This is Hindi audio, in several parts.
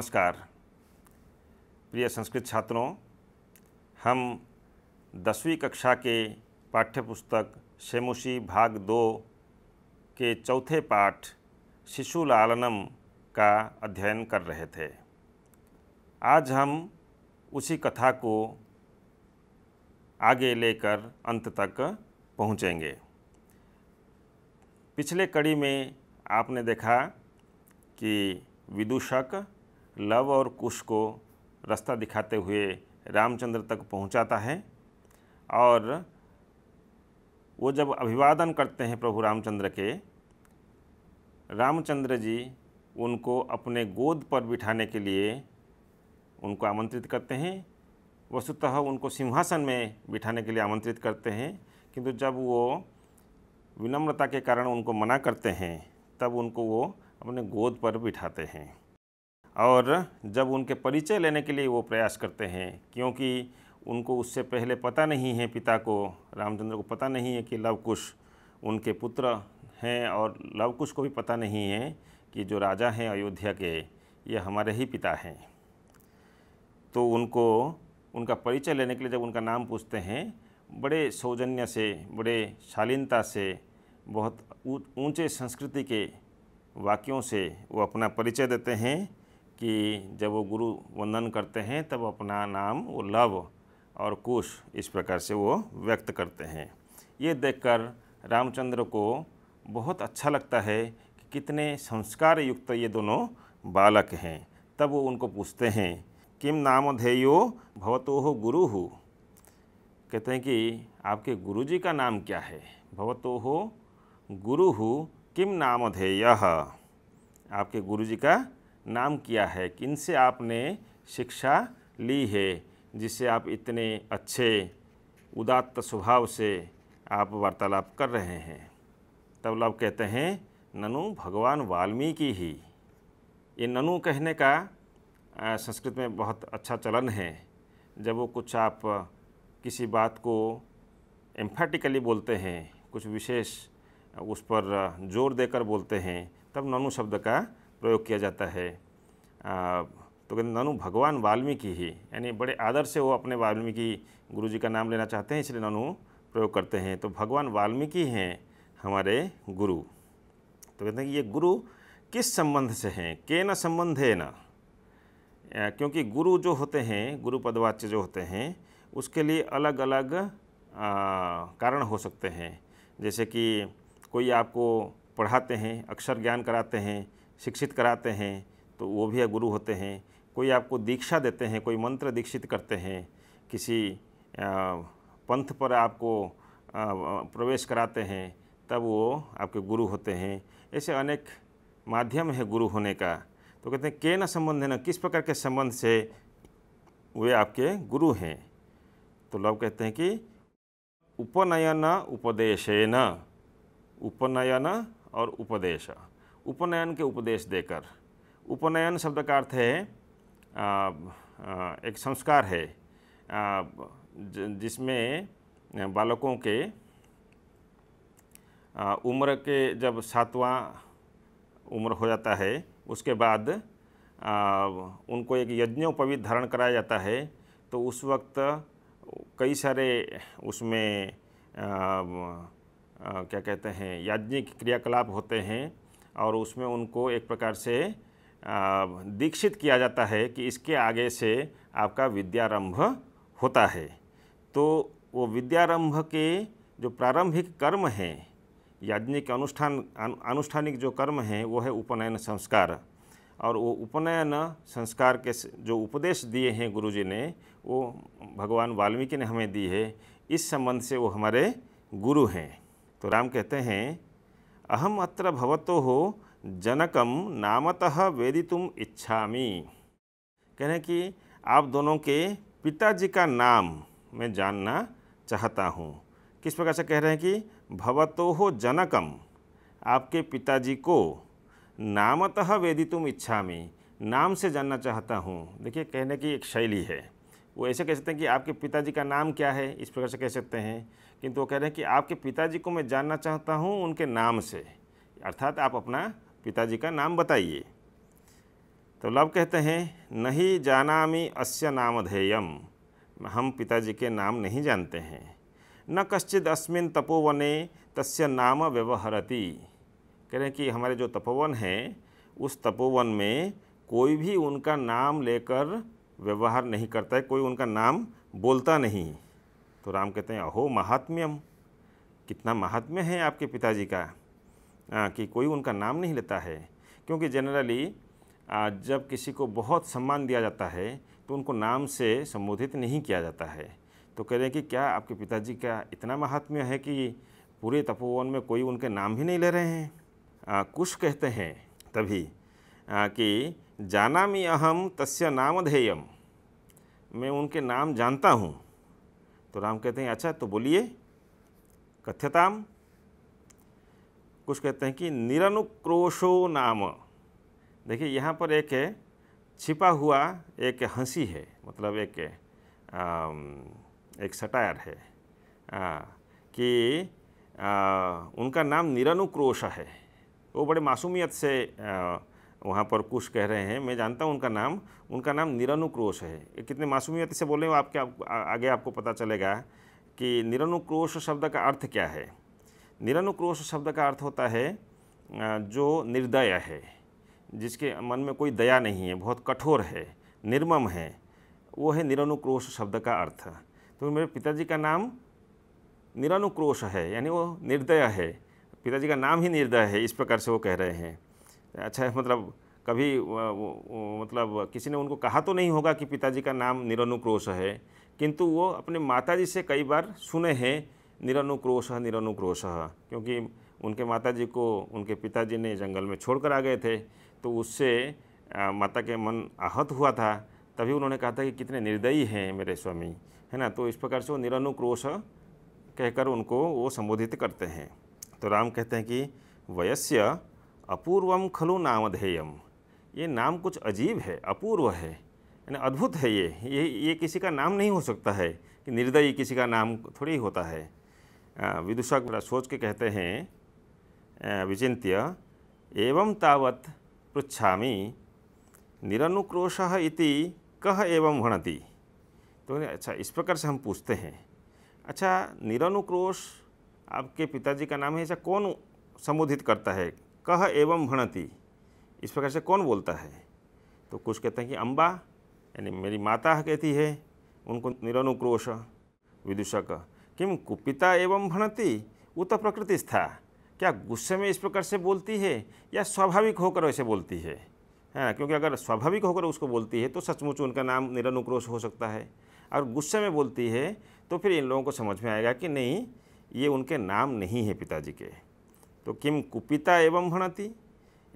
नमस्कार प्रिय संस्कृत छात्रों हम दसवीं कक्षा के पाठ्यपुस्तक शेमुशी भाग दो के चौथे पाठ शिशु लालनम का अध्ययन कर रहे थे आज हम उसी कथा को आगे लेकर अंत तक पहुँचेंगे पिछले कड़ी में आपने देखा कि विदूषक लव और कुश को रास्ता दिखाते हुए रामचंद्र तक पहुंचाता है और वो जब अभिवादन करते हैं प्रभु रामचंद्र के रामचंद्र जी उनको अपने गोद पर बिठाने के लिए उनको आमंत्रित करते हैं वस्तुतः उनको सिंहासन में बिठाने के लिए आमंत्रित करते हैं किंतु जब वो विनम्रता के कारण उनको मना करते हैं तब उनको वो अपने गोद पर बिठाते हैं और जब उनके परिचय लेने के लिए वो प्रयास करते हैं क्योंकि उनको उससे पहले पता नहीं है पिता को रामचंद्र को पता नहीं है कि लवकुश उनके पुत्र हैं और लवकुश को भी पता नहीं है कि जो राजा हैं अयोध्या के ये हमारे ही पिता हैं तो उनको उनका परिचय लेने के लिए जब उनका नाम पूछते हैं बड़े सौजन्य से बड़े शालीनता से बहुत ऊंचे संस्कृति के वाक्यों से वो अपना परिचय देते हैं कि जब वो गुरु वंदन करते हैं तब अपना नाम वो लव और कुश इस प्रकार से वो व्यक्त करते हैं ये देखकर रामचंद्र को बहुत अच्छा लगता है कि कितने संस्कार युक्त ये दोनों बालक हैं तब वो उनको पूछते हैं किम नामधेयो भवतो गुरु हो कहते हैं कि आपके गुरु जी का नाम क्या है भवतो हो गुरु हो किम नामधेय आपके गुरु जी का नाम किया है किन से आपने शिक्षा ली है जिससे आप इतने अच्छे उदात्त स्वभाव से आप वार्तालाप कर रहे हैं तब लोग कहते हैं ननु भगवान वाल्मीकि ही ये ननु कहने का संस्कृत में बहुत अच्छा चलन है जब वो कुछ आप किसी बात को एम्फेटिकली बोलते हैं कुछ विशेष उस पर जोर देकर बोलते हैं तब ननु शब्द का प्रयोग किया जाता है आ, तो कहते ननु भगवान वाल्मीकि ही यानी बड़े आदर से वो अपने वाल्मीकि गुरु जी का नाम लेना चाहते हैं इसलिए ननु प्रयोग करते हैं तो भगवान वाल्मीकि हैं हमारे गुरु तो कहते हैं कि ये गुरु किस संबंध से हैं के न संबंध है न क्योंकि गुरु जो होते हैं गुरु पदवाच्य जो होते हैं उसके लिए अलग अलग आ, कारण हो सकते हैं जैसे कि कोई आपको पढ़ाते हैं अक्षर ज्ञान कराते हैं शिक्षित कराते हैं तो वो भी गुरु होते हैं कोई आपको दीक्षा देते हैं कोई मंत्र दीक्षित करते हैं किसी पंथ पर आपको प्रवेश कराते हैं तब वो आपके गुरु होते हैं ऐसे अनेक माध्यम है गुरु होने का तो कहते हैं के न संबंध है न किस प्रकार के संबंध से वे आपके गुरु हैं तो लव कहते हैं कि उपनयन उपदेशन उपनयन और उपदेश उपनयन के उपदेश देकर उपनयन शब्द का अर्थ है आ, आ, एक संस्कार है जिसमें बालकों के आ, उम्र के जब सातवां उम्र हो जाता है उसके बाद आ, उनको एक यज्ञोपवीत धारण कराया जाता है तो उस वक्त कई सारे उसमें आ, आ, क्या कहते हैं याज्ञिक क्रियाकलाप होते हैं और उसमें उनको एक प्रकार से दीक्षित किया जाता है कि इसके आगे से आपका विद्यारंभ होता है तो वो विद्यारंभ के जो प्रारंभिक कर्म हैं याज्ञिक अनुष्ठान अनुष्ठानिक जो कर्म हैं वो है उपनयन संस्कार और वो उपनयन संस्कार के जो उपदेश दिए हैं गुरुजी ने वो भगवान वाल्मीकि ने हमें दी है इस संबंध से वो हमारे गुरु हैं तो राम कहते हैं अहम अत्र भवतोः जनकम नामतः वेदितुम मी कहने कि आप दोनों के पिताजी का नाम मैं जानना चाहता हूँ किस प्रकार से कह रहे हैं कि हो जनकम आपके पिताजी को नामतः वेदितुम इच्छामी नाम से जानना चाहता हूँ देखिए कहने की एक शैली है वो ऐसे कह सकते हैं कि आपके पिताजी का नाम क्या है इस प्रकार से कह सकते हैं किंतु वो कह रहे हैं कि आपके पिताजी को मैं जानना चाहता हूँ उनके नाम से अर्थात आप अपना पिताजी का नाम बताइए तो लव कहते हैं नहीं जाना मी अस्य नामधेयम हम पिताजी के नाम नहीं जानते हैं न कश्चित अस्मिन तपोवने तस्य नाम व्यवहारती कह रहे हैं कि हमारे जो तपोवन है उस तपोवन में कोई भी उनका नाम लेकर व्यवहार नहीं करता है कोई उनका नाम बोलता नहीं तो राम कहते हैं अहो महात्म्यम कितना महात्म्य है आपके पिताजी का आ, हाँ, कि कोई उनका नाम नहीं लेता है क्योंकि जनरली जब किसी को बहुत सम्मान दिया जाता है तो उनको नाम से संबोधित नहीं किया जाता है तो कह रहे हैं कि क्या आपके पिताजी का इतना महात्म्य है कि पूरे तपोवन में कोई उनके नाम भी नहीं ले रहे हैं आ, कुछ कहते हैं तभी आ, कि जाना मी अहम तस्य नामधेयम मैं उनके नाम जानता हूँ तो राम कहते हैं अच्छा तो बोलिए कथ्यताम कुछ कहते हैं कि निरनुक्रोशो नाम देखिए यहाँ पर एक छिपा हुआ एक हंसी है मतलब एक एक सटायर है आ, कि आ, उनका नाम निरनुक्रोश है वो बड़े मासूमियत से आ, वहाँ पर कुश कह रहे हैं मैं जानता हूँ उनका नाम उनका नाम निरनुक्रोश है ये कितने मासूमियत से बोले हो आपके आप, आगे आपको पता चलेगा कि निरनुक्रोश शब्द का अर्थ क्या है निरनुक्रोश शब्द का अर्थ होता है जो निर्दय है जिसके मन में कोई दया नहीं है बहुत कठोर है निर्मम है वो है निरनुक्रोश शब्द का अर्थ तो मेरे पिताजी का नाम निरनुक्रोश है यानी वो निर्दय है पिताजी का नाम ही निर्दय है इस प्रकार से वो कह रहे हैं अच्छा मतलब कभी मतलब किसी ने उनको कहा तो नहीं होगा कि पिताजी का नाम निरनुक्रोश है किंतु वो अपने माता जी से कई बार सुने हैं निरनुक्रोश निरनुक्रोश क्योंकि उनके माता जी को उनके पिताजी ने जंगल में छोड़कर आ गए थे तो उससे माता के मन आहत हुआ था तभी उन्होंने कहा था कि कितने निर्दयी हैं मेरे स्वामी है ना तो इस प्रकार से वो निरनुक्रोश कहकर उनको वो संबोधित करते हैं तो राम कहते हैं कि वयस्य अपूर्वम खलु नामधेयम ये नाम कुछ अजीब है अपूर्व है यानी अद्भुत है ये ये ये किसी का नाम नहीं हो सकता है कि निर्दयी किसी का नाम थोड़ी ही होता है विदुषा बड़ा सोच के कहते हैं विचिंत्य एवं तावत पृछा निरनुक्रोश इति कह एवं भणति तो अच्छा इस प्रकार से हम पूछते हैं अच्छा निरनुक्रोश आपके पिताजी का नाम है ऐसा कौन संबोधित करता है कह एवं भणती इस प्रकार से कौन बोलता है तो कुछ कहते हैं कि अम्बा यानी मेरी माता कहती है उनको निरनुक्रोश विदूषक किम कुपिता एवं भणती वो तो प्रकृति स्था क्या गुस्से में इस प्रकार से बोलती है या स्वाभाविक होकर वैसे बोलती है है ना क्योंकि अगर स्वाभाविक होकर उसको बोलती है तो सचमुच उनका नाम निरनुक्रोश हो सकता है और गुस्से में बोलती है तो फिर इन लोगों को समझ में आएगा कि नहीं ये उनके नाम नहीं है पिताजी के तो किम कुपिता एवं भणति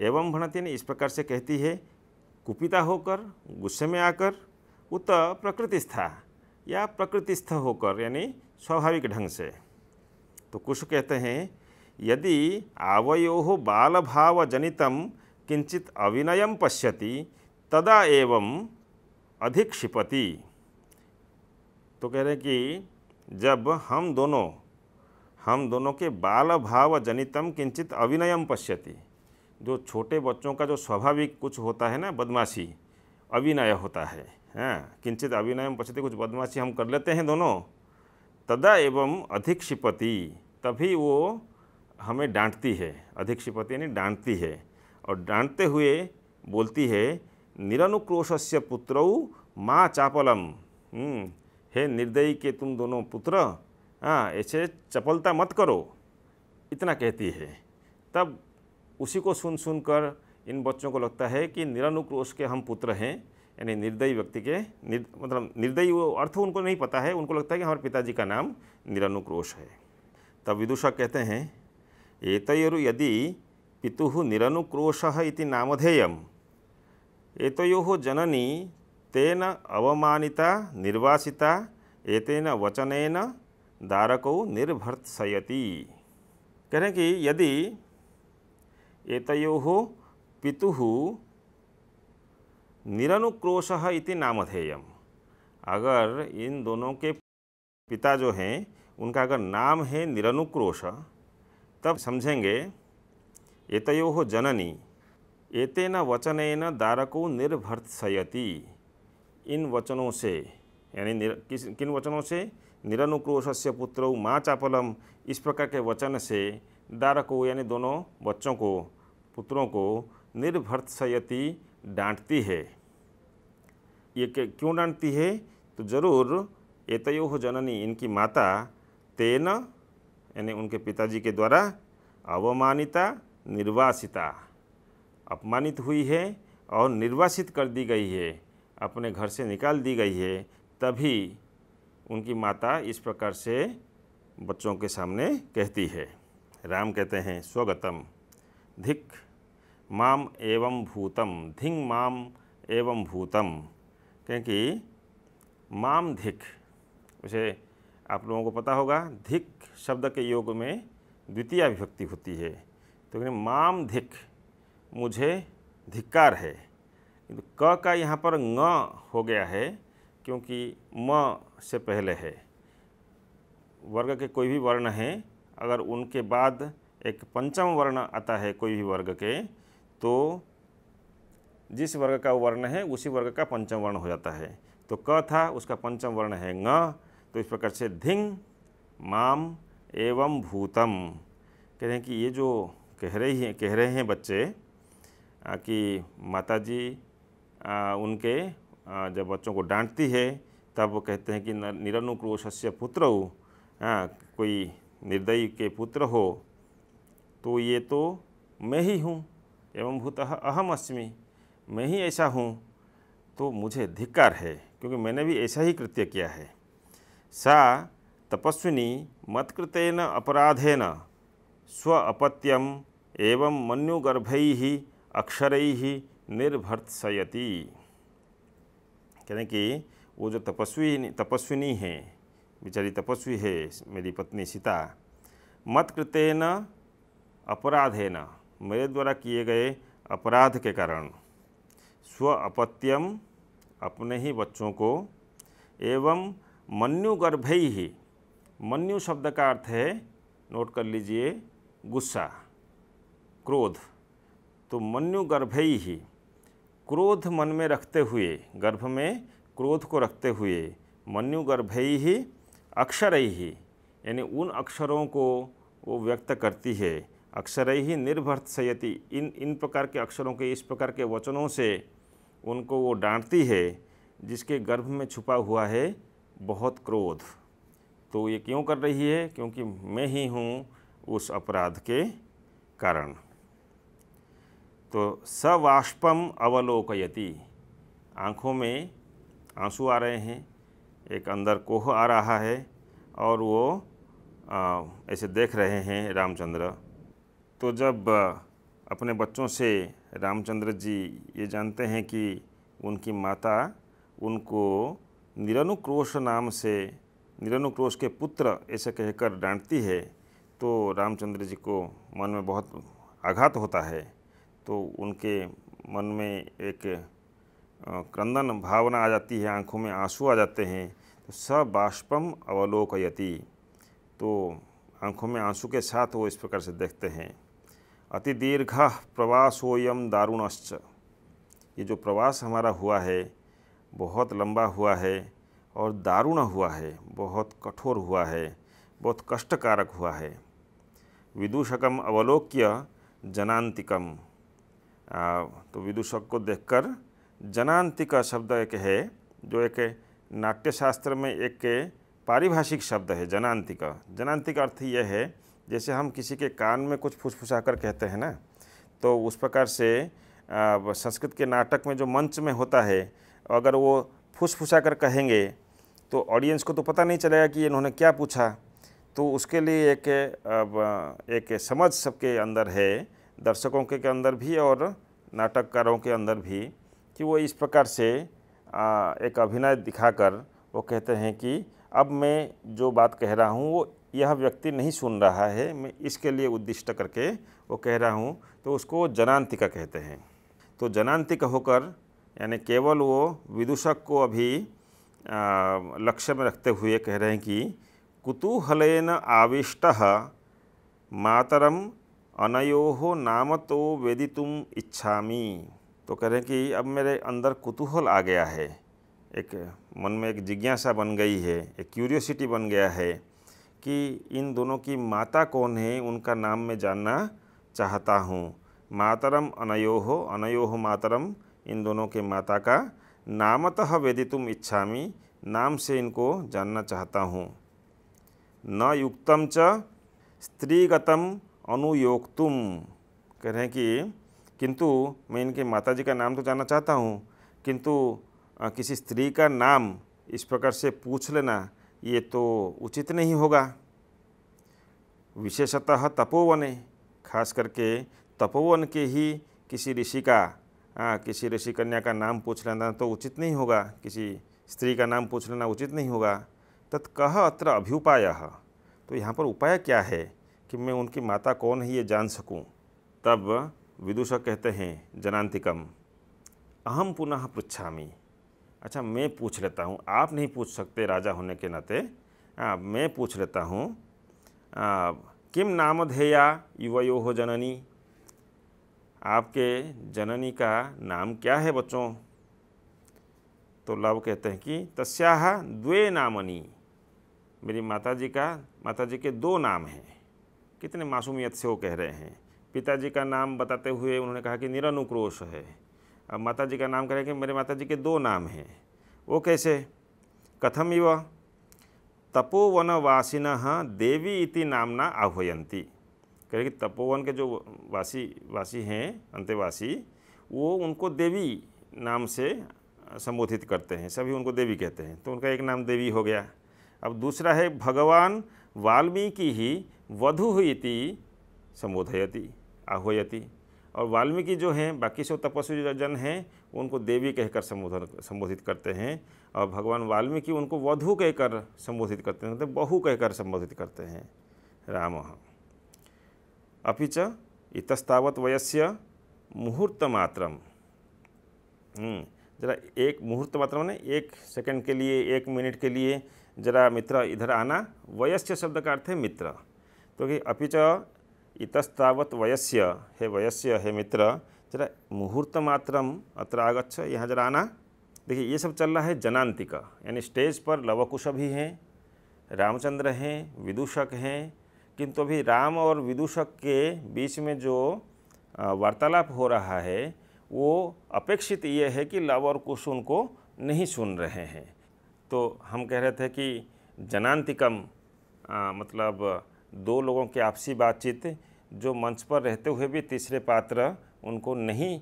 एवं भणति ने इस प्रकार से कहती है कुपिता होकर गुस्से में आकर उत प्रकृतिस्था या प्रकृतिस्थ होकर यानी स्वाभाविक ढंग से तो कुश कहते हैं यदि आवयो बाल भाव जनितम किंचित अविनय पश्यति तदा एवं अधिक्षिपति तो कह रहे हैं कि जब हम दोनों हम दोनों के बाल भाव जनितम किंचित अभिनयम पश्यति जो छोटे बच्चों का जो स्वाभाविक कुछ होता है ना बदमाशी अभिनय होता है हाँ किंचित अभिनयम पश्यति कुछ बदमाशी हम कर लेते हैं दोनों तदा एवं अधिक क्षिपति तभी वो हमें डांटती है अधिक क्षिपति यानी डांटती है और डांटते हुए बोलती है निरनुक्रोश से पुत्रऊ माँ चापलम हम्म, हे निर्दयी के तुम दोनों पुत्र हाँ ऐसे चपलता मत करो इतना कहती है तब उसी को सुन सुन कर इन बच्चों को लगता है कि निरानुक्रोश के हम पुत्र हैं यानी निर्दयी व्यक्ति के निर, मतलब निर्दयी वो अर्थ उनको नहीं पता है उनको लगता है कि हमारे पिताजी का नाम निरानुक्रोश है तब विदुषा कहते हैं एतयोरु यदि पितु निरनुक्रोश इति नामधेय एतो जननी तेन अवमानिता निर्वासिता एतेन वचनेन धारको निर्भर्त सयति कह रहे हैं कि यदि एतो पिता निरनुक्रोश इति नामधेयम अगर इन दोनों के पिता जो हैं उनका अगर नाम है निरनुक्रोश तब समझेंगे एतो जननी एतेन वचन दारको निर्भर्त इन वचनों से यानी किस किन वचनों से निरनुक्रोश से पुत्र माँ चापलम इस प्रकार के वचन से दारा को यानी दोनों बच्चों को पुत्रों को निर्भर्त्सयति डांटती है ये क्यों डांटती है तो ज़रूर एतयो जननी इनकी माता तेन यानी उनके पिताजी के द्वारा अवमानिता निर्वासिता अपमानित हुई है और निर्वासित कर दी गई है अपने घर से निकाल दी गई है तभी उनकी माता इस प्रकार से बच्चों के सामने कहती है राम कहते हैं स्वगतम धिक माम एवं भूतम धिंग माम एवं भूतम क्योंकि माम धिक उसे आप लोगों को पता होगा धिक शब्द के योग में द्वितीय अभिव्यक्ति होती है तो कहने माम धिक मुझे धिक्कार है क का यहाँ पर ङ हो गया है क्योंकि म से पहले है वर्ग के कोई भी वर्ण हैं अगर उनके बाद एक पंचम वर्ण आता है कोई भी वर्ग के तो जिस वर्ग का वर्ण है उसी वर्ग का पंचम वर्ण हो जाता है तो क था उसका पंचम वर्ण है ङ तो इस प्रकार से धिंग माम एवं भूतम कह रहे हैं कि ये जो कह रही हैं कह रहे हैं बच्चे कि माताजी उनके जब बच्चों को डांटती है तब वो कहते हैं कि निरनुक्रोशस्य पुत्र हो कोई निर्दयी के पुत्र हो तो ये तो मैं ही हूँ एवं भूत अहम अस्मि मैं ही ऐसा हूँ तो मुझे धिक्कार है क्योंकि मैंने भी ऐसा ही कृत्य किया है सा तपस्विनी मत्कृतेन अपराधेन स्व अपत्यम एवं मनुगर्भ अक्षर निर्भर्त्सयती कहते हैं कि वो जो तपस्वी तपस्विनी है बेचारी तपस्वी है मेरी पत्नी सीता मत न अपराध है न मेरे द्वारा किए गए अपराध के कारण स्व अपत्यम अपने ही बच्चों को एवं गर्भ ही मन्यु शब्द का अर्थ है नोट कर लीजिए गुस्सा क्रोध तो मन्युगर्भ ही क्रोध मन में रखते हुए गर्भ में क्रोध को रखते हुए मनु गर्भ ही अक्षर ही यानी उन अक्षरों को वो व्यक्त करती है अक्षर ही निर्भर्त सयति इन इन प्रकार के अक्षरों के इस प्रकार के वचनों से उनको वो डांटती है जिसके गर्भ में छुपा हुआ है बहुत क्रोध तो ये क्यों कर रही है क्योंकि मैं ही हूँ उस अपराध के कारण तो सवाष्पम अवलोकयति आँखों में आंसू आ रहे हैं एक अंदर कोह आ रहा है और वो ऐसे देख रहे हैं रामचंद्र तो जब अपने बच्चों से रामचंद्र जी ये जानते हैं कि उनकी माता उनको निरनुक्रोश नाम से निरनुक्रोश के पुत्र ऐसे कहकर डांटती है तो रामचंद्र जी को मन में बहुत आघात होता है तो उनके मन में एक क्रंदन भावना आ जाती है आंखों में आंसू आ जाते हैं तो स बाष्पम अवलोकयति तो आंखों में आंसू के साथ वो इस प्रकार से देखते हैं अति दीर्घ प्रवासोयम दारुणश्च ये जो प्रवास हमारा हुआ है बहुत लंबा हुआ है और दारुण हुआ है बहुत कठोर हुआ है बहुत कष्टकारक हुआ है विदूषकम अवलोक्य जनांतिकम तो विदूषक को देखकर का शब्द एक है जो एक नाट्यशास्त्र में एक पारिभाषिक शब्द है जनांतिका जनांतिक अर्थ यह है जैसे हम किसी के कान में कुछ फुसफुसा कर कहते हैं ना तो उस प्रकार से संस्कृत के नाटक में जो मंच में होता है अगर वो फुसफुसा कर कहेंगे तो ऑडियंस को तो पता नहीं चलेगा कि इन्होंने क्या पूछा तो उसके लिए एक एक समझ सबके अंदर है दर्शकों के, के अंदर भी और नाटककारों के अंदर भी कि वो इस प्रकार से आ, एक अभिनय दिखाकर वो कहते हैं कि अब मैं जो बात कह रहा हूँ वो यह व्यक्ति नहीं सुन रहा है मैं इसके लिए उद्दिष्ट करके वो कह रहा हूँ तो उसको जनांतिका कहते हैं तो जनांतिक होकर यानी केवल वो विदूषक को अभी लक्ष्य में रखते हुए कह रहे हैं कि कुतूहलन आविष्ट मातरम अनयो नाम तो वेदी तुम मी तो कह रहे हैं कि अब मेरे अंदर कुतूहल आ गया है एक मन में एक जिज्ञासा बन गई है एक क्यूरियोसिटी बन गया है कि इन दोनों की माता कौन है उनका नाम मैं जानना चाहता हूँ मातरम अनयोह अनयोह मातरम इन दोनों के माता का नामतः वेदितुम मी नाम से इनको जानना चाहता हूँ न युक्तम च स्त्रीगतम तुम कह रहे हैं कि किंतु मैं इनके माता जी का नाम तो जानना चाहता हूँ किंतु किसी स्त्री का नाम इस प्रकार से पूछ लेना ये तो उचित नहीं होगा विशेषतः तपोवन खास करके तपोवन के ही किसी ऋषि का आ, किसी ऋषि कन्या का नाम पूछ लेना तो उचित नहीं होगा किसी स्त्री का नाम पूछ लेना उचित नहीं होगा तत्कह अत्र अभ्युपाय तो यहाँ पर उपाय क्या है कि मैं उनकी माता कौन है ये जान सकूं। तब विदुषक कहते हैं जनांतिकम अहम पुनः पृछामी अच्छा मैं पूछ लेता हूँ आप नहीं पूछ सकते राजा होने के नाते आ, मैं पूछ लेता हूँ किम नामधेया युवयो हो जननी आपके जननी का नाम क्या है बच्चों तो लव कहते हैं कि तस्या द्वे नामनी मेरी माताजी का माताजी के दो नाम हैं कितने मासूमियत से वो कह रहे हैं पिताजी का नाम बताते हुए उन्होंने कहा कि निरनुक्रोश है अब माता जी का नाम कह रहे हैं कि मेरे माता जी के दो नाम हैं वो कैसे कथम इव तपोवन वासिन देवी इति नामना आह्वयंती कह रहे कि तपोवन के जो वासी वासी हैं अंत्यवासी वो उनको देवी नाम से संबोधित करते हैं सभी उनको देवी कहते हैं तो उनका एक नाम देवी हो गया अब दूसरा है भगवान वाल्मीकि ही वधु इति संबोधयती आहोयती और वाल्मीकि जो हैं बाकी सब तपस्वी जन हैं उनको देवी कहकर संबोधन संबोधित करते हैं और भगवान वाल्मीकि उनको वधु कहकर संबोधित करते हैं तो बहु कहकर संबोधित करते हैं राम अभी च इतस्तावत वयस्य मुहूर्त मात्रम हम्म, जरा एक मुहूर्त मात्र मैंने एक सेकंड के लिए एक मिनट के लिए जरा मित्र इधर आना वयस्य शब्द का अर्थ है मित्र क्योंकि अभी च इतस्तावत वयस्य हे वयस्य हे मित्र जरा मुहूर्त मात्रम अत्र आगछ यहाँ जरा आना देखिए ये सब चल रहा है जनांति का यानी स्टेज पर लवकुश भी हैं रामचंद्र हैं विदूषक हैं किंतु अभी राम और विदूषक के बीच में जो वार्तालाप हो रहा है वो अपेक्षित ये है कि लव और कुश उनको नहीं सुन रहे हैं तो हम कह रहे थे कि जनांतिकम आ, मतलब दो लोगों की आपसी बातचीत जो मंच पर रहते हुए भी तीसरे पात्र उनको नहीं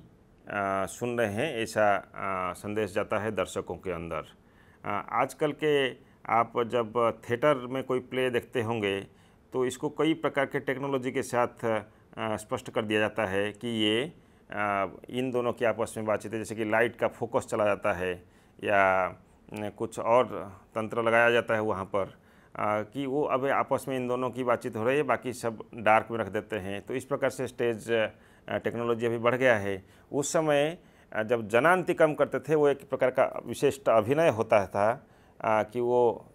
आ, सुन रहे हैं ऐसा संदेश जाता है दर्शकों के अंदर आजकल के आप जब थिएटर में कोई प्ले देखते होंगे तो इसको कई प्रकार के टेक्नोलॉजी के साथ स्पष्ट कर दिया जाता है कि ये आ, इन दोनों की आपस में बातचीत है जैसे कि लाइट का फोकस चला जाता है या कुछ और तंत्र लगाया जाता है वहाँ पर कि वो अब आपस में इन दोनों की बातचीत हो रही है बाकी सब डार्क में रख देते हैं तो इस प्रकार से स्टेज टेक्नोलॉजी अभी बढ़ गया है उस समय जब जनांतिकम करते थे वो एक प्रकार का विशिष्ट अभिनय होता था कि वो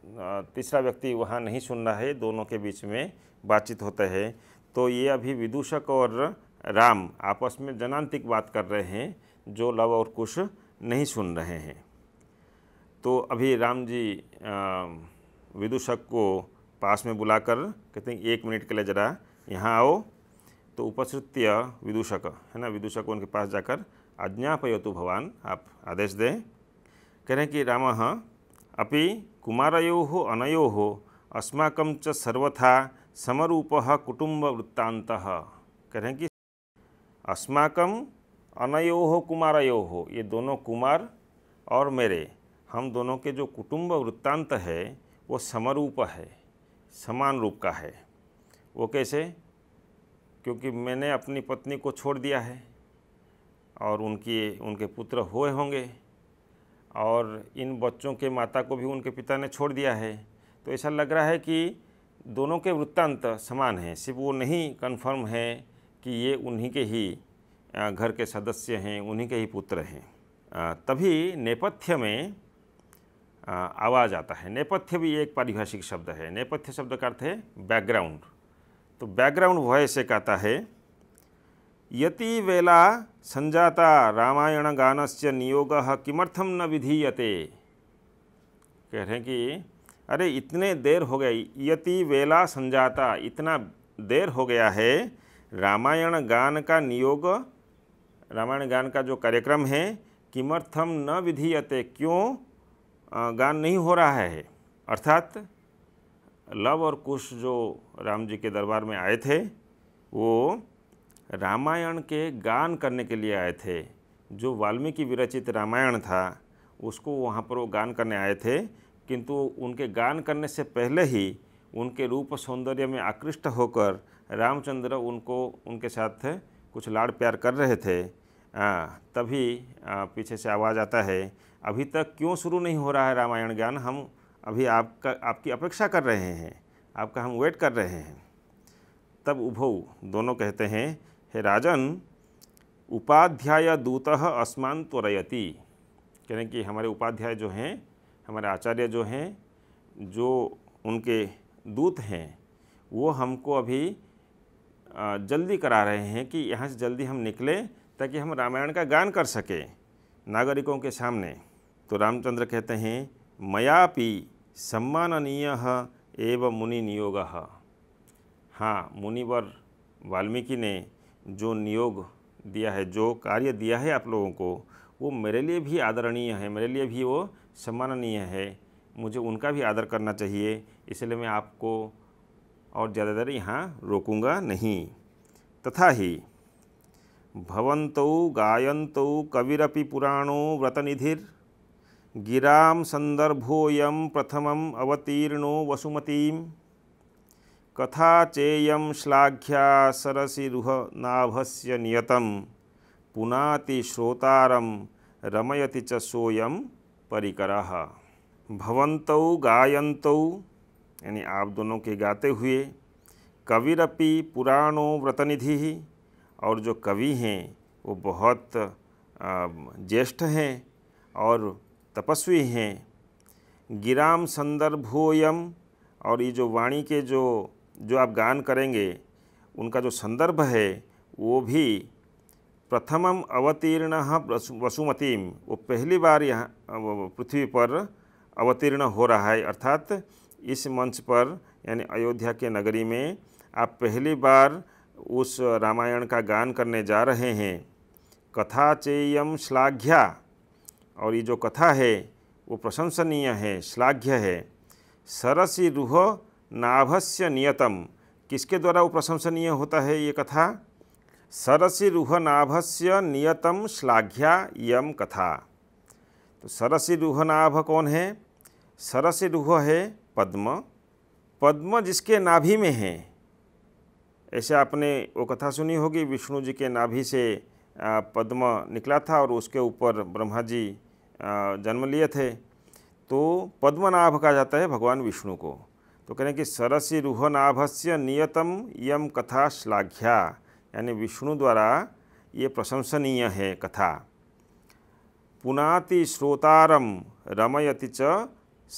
तीसरा व्यक्ति वहाँ नहीं सुन रहा है दोनों के बीच में बातचीत होते हैं तो ये अभी विदूषक और राम आपस में जनांतिक बात कर रहे हैं जो लव और कुश नहीं सुन रहे हैं तो अभी राम जी आ, विदूषक को पास में बुलाकर कहते हैं एक मिनट के लिए जरा यहाँ आओ तो उपसृत्य विदूषक है ना विदूषक उनके पास जाकर आज्ञापयतु भगवान आप आदेश दें कह रहे हैं कि राम अपि कुमारयो अनयो अस्माक सर्वथा समरूप कुटुंब वृत्तांत कह रहे हैं कि अस्माक अनयो कुमारयो ये दोनों कुमार और मेरे हम दोनों के जो कुटुंब वृत्तांत है वो समरूप है समान रूप का है वो कैसे क्योंकि मैंने अपनी पत्नी को छोड़ दिया है और उनकी उनके पुत्र हुए होंगे और इन बच्चों के माता को भी उनके पिता ने छोड़ दिया है तो ऐसा लग रहा है कि दोनों के वृत्तांत समान हैं सिर्फ वो नहीं कन्फर्म है कि ये उन्हीं के ही घर के सदस्य हैं उन्हीं के ही पुत्र हैं तभी नेपथ्य में आवाज़ आता है नेपथ्य भी एक पारिभाषिक शब्द है नेपथ्य शब्द का अर्थ है बैकग्राउंड तो बैकग्राउंड वॉयस एक आता है यति वेला संजाता रामायण गान से नियोग किमर्थम न विधीयते कह रहे हैं कि अरे इतने देर हो गई यति वेला संजाता इतना देर हो गया है रामायण गान का नियोग रामायण गान का जो कार्यक्रम है किमर्थम न विधीयते क्यों गान नहीं हो रहा है अर्थात लव और कुश जो राम जी के दरबार में आए थे वो रामायण के गान करने के लिए आए थे जो वाल्मीकि विरचित रामायण था उसको वहाँ पर वो गान करने आए थे किंतु उनके गान करने से पहले ही उनके रूप सौंदर्य में आकृष्ट होकर रामचंद्र उनको उनके साथ कुछ लाड़ प्यार कर रहे थे आ, तभी आ, पीछे से आवाज़ आता है अभी तक क्यों शुरू नहीं हो रहा है रामायण ज्ञान हम अभी आपका आपकी अपेक्षा कर रहे हैं आपका हम वेट कर रहे हैं तब उभौ दोनों कहते हैं हे राजन उपाध्याय दूत अस्मान त्वरयती कहने कि हमारे उपाध्याय जो हैं हमारे आचार्य जो हैं जो उनके दूत हैं वो हमको अभी जल्दी करा रहे हैं कि यहाँ से जल्दी हम निकलें ताकि हम रामायण का गान कर सकें नागरिकों के सामने तो रामचंद्र कहते हैं मयापि सम्माननीय एवं मुनि नियोग हाँ मुनिवर वाल्मीकि ने जो नियोग दिया है जो कार्य दिया है आप लोगों को वो मेरे लिए भी आदरणीय है मेरे लिए भी वो सम्माननीय है मुझे उनका भी आदर करना चाहिए इसलिए मैं आपको और ज़्यादातर यहाँ रोकूंगा नहीं तथा ही भवंतौ गायंतौ कविरपि पुराणों व्रतनिधिर गिराम संदर्भोयम प्रथम अवतीर्णो वसुमती कथा चेयम श्लाघ्या सरसिरुह नाभस्य नियतम पुनाति श्रोतारम रमयति च सोयम परिकरः भवंत गायंत यानी आप दोनों के गाते हुए कविरपि पुराणो व्रतनिधि और जो कवि हैं वो बहुत ज्येष्ठ हैं और तपस्वी हैं गिराम संदर्भोयम और ये जो वाणी के जो जो आप गान करेंगे उनका जो संदर्भ है वो भी प्रथमम अवतीर्ण वसुमतीम वो पहली बार यहाँ पृथ्वी पर अवतीर्ण हो रहा है अर्थात इस मंच पर यानी अयोध्या के नगरी में आप पहली बार उस रामायण का गान करने जा रहे हैं कथा चेयम श्लाघ्या और ये जो कथा है वो प्रशंसनीय है श्लाघ्य है सरसी रूह नाभस्य नियतम किसके द्वारा वो प्रशंसनीय होता है ये कथा सरसी रूह नाभस्य नियतम श्लाघ्या यम कथा तो सरसी रूह नाभ कौन है सरसी रूह है पद्म पद्म जिसके नाभि में है ऐसे आपने वो कथा सुनी होगी विष्णु जी के नाभि से पद्म निकला था और उसके ऊपर ब्रह्मा जी जन्म लिए थे तो पद्मनाभ कहा जाता है भगवान विष्णु को तो कह रहे हैं कि सरसी रूहनाभ से नियतम यम कथा श्लाघ्या यानी विष्णु द्वारा ये प्रशंसनीय है कथा पुनाति श्रोतारम रमयति च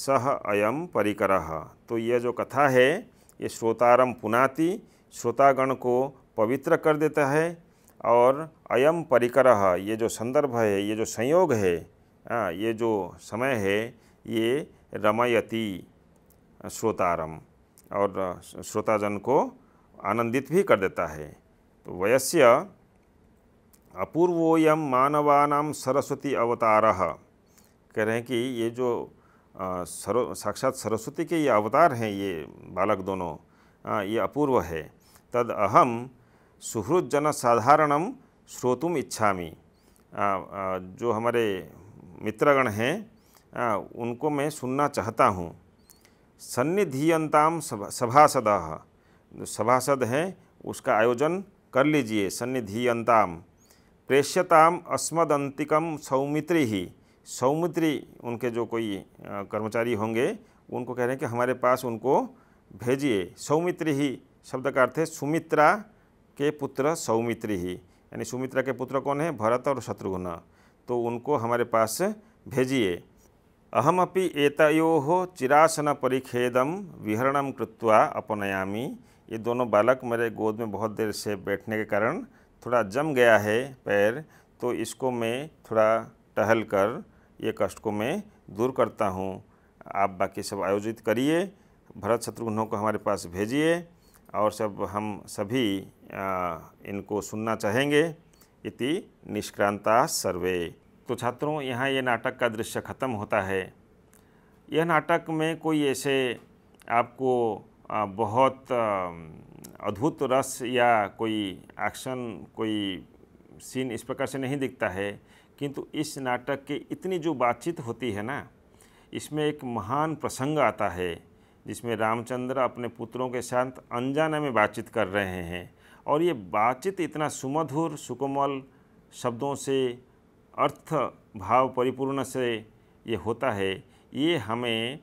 सह अयम परिकर तो यह जो कथा है ये श्रोतारम पुनाति श्रोतागण को पवित्र कर देता है और अयम परिकर ये जो संदर्भ है ये जो संयोग है आ, हाँ, ये जो समय है ये रमयति श्रोतारम और श्रोताजन को आनंदित भी कर देता है तो वयस्य अपूर्वोयम मानवानाम सरस्वती अवतार कह रहे हैं कि ये जो सरो साक्षात सरस्वती के ये अवतार हैं ये बालक दोनों आ, ये अपूर्व है तद अहम सुहृदजन साधारणम श्रोतुम इच्छामी आ, आ, जो हमारे मित्रगण हैं उनको मैं सुनना चाहता हूँ सन्निधियंताम सभासदा जो सभासद हैं उसका आयोजन कर लीजिए सन्निधियंताम प्रेष्यताम अस्मदंतिकम सौमित्री ही सौमित्री उनके जो कोई कर्मचारी होंगे उनको कह रहे हैं कि हमारे पास उनको भेजिए सौमित्री ही शब्द का अर्थ है सुमित्रा के पुत्र सौमित्री ही यानी सुमित्रा के पुत्र कौन है भरत और शत्रुघ्न तो उनको हमारे पास भेजिए अहम अहमपि एतो चिरासन परिखेदम विहरणम कृत्वा अपनयामी ये दोनों बालक मेरे गोद में बहुत देर से बैठने के कारण थोड़ा जम गया है पैर तो इसको मैं थोड़ा टहल कर ये कष्ट को मैं दूर करता हूँ आप बाकी सब आयोजित करिए भरत शत्रुघ्नों को हमारे पास भेजिए और सब हम सभी इनको सुनना चाहेंगे इति निष्क्रांता सर्वे तो छात्रों यहाँ ये नाटक का दृश्य ख़त्म होता है यह नाटक में कोई ऐसे आपको बहुत अद्भुत रस या कोई एक्शन कोई सीन इस प्रकार से नहीं दिखता है किंतु इस नाटक के इतनी जो बातचीत होती है ना इसमें एक महान प्रसंग आता है जिसमें रामचंद्र अपने पुत्रों के साथ अनजाने में बातचीत कर रहे हैं और ये बातचीत इतना सुमधुर सुकोमल शब्दों से अर्थ भाव परिपूर्ण से ये होता है ये हमें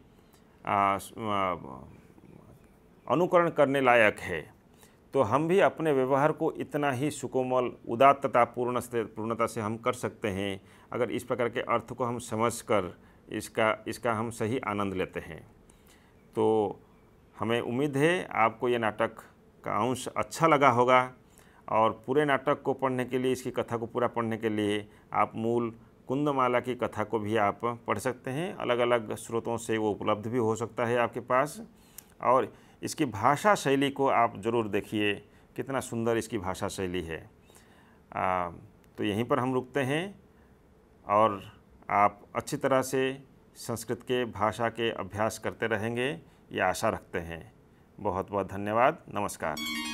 अनुकरण करने लायक है तो हम भी अपने व्यवहार को इतना ही सुकोमल उदात्तता पूर्ण से पूर्णता से हम कर सकते हैं अगर इस प्रकार के अर्थ को हम समझकर इसका इसका हम सही आनंद लेते हैं तो हमें उम्मीद है आपको ये नाटक का अंश अच्छा लगा होगा और पूरे नाटक को पढ़ने के लिए इसकी कथा को पूरा पढ़ने के लिए आप मूल कुंदमाला की कथा को भी आप पढ़ सकते हैं अलग अलग स्रोतों से वो उपलब्ध भी हो सकता है आपके पास और इसकी भाषा शैली को आप ज़रूर देखिए कितना सुंदर इसकी भाषा शैली है आ, तो यहीं पर हम रुकते हैं और आप अच्छी तरह से संस्कृत के भाषा के अभ्यास करते रहेंगे ये आशा रखते हैं बहुत बहुत धन्यवाद नमस्कार